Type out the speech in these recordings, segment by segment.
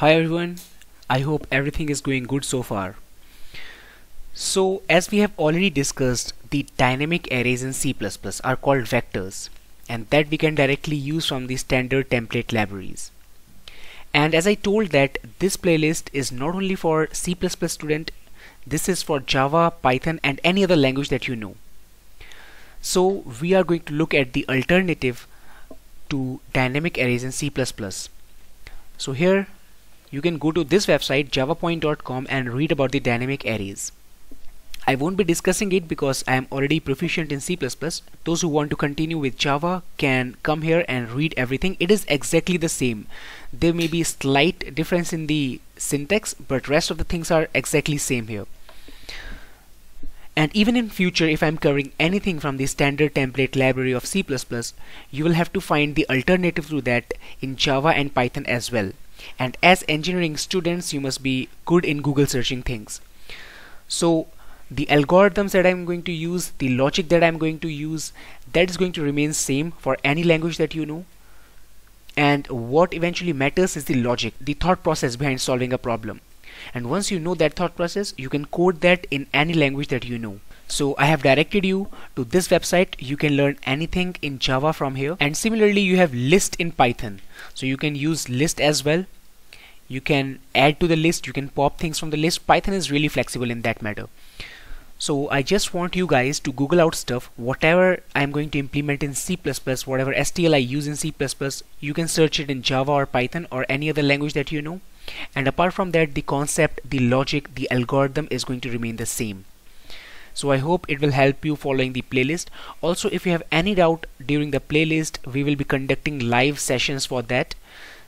Hi everyone, I hope everything is going good so far. So as we have already discussed, the dynamic arrays in C++ are called vectors and that we can directly use from the standard template libraries. And as I told that this playlist is not only for C++ student, this is for Java, Python and any other language that you know. So we are going to look at the alternative to dynamic arrays in C++. So here you can go to this website javapoint.com and read about the dynamic arrays. I won't be discussing it because I am already proficient in C++. Those who want to continue with Java can come here and read everything. It is exactly the same. There may be slight difference in the syntax, but rest of the things are exactly same here. And even in future, if I'm covering anything from the standard template library of C++, you will have to find the alternative to that in Java and Python as well and as engineering students you must be good in Google searching things so the algorithms that I'm going to use the logic that I'm going to use that is going to remain same for any language that you know and what eventually matters is the logic the thought process behind solving a problem and once you know that thought process you can code that in any language that you know so I have directed you to this website you can learn anything in Java from here and similarly you have list in Python so you can use list as well you can add to the list you can pop things from the list python is really flexible in that matter so I just want you guys to google out stuff whatever I'm going to implement in C++ whatever STL I use in C++ you can search it in Java or Python or any other language that you know and apart from that the concept the logic the algorithm is going to remain the same so I hope it will help you following the playlist also if you have any doubt during the playlist we will be conducting live sessions for that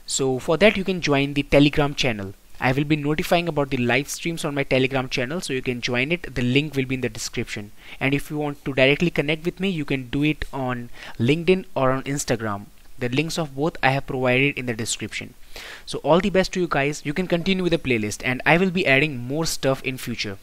so for that you can join the telegram channel I will be notifying about the live streams on my telegram channel so you can join it the link will be in the description and if you want to directly connect with me you can do it on LinkedIn or on Instagram the links of both I have provided in the description so all the best to you guys you can continue with the playlist and I will be adding more stuff in future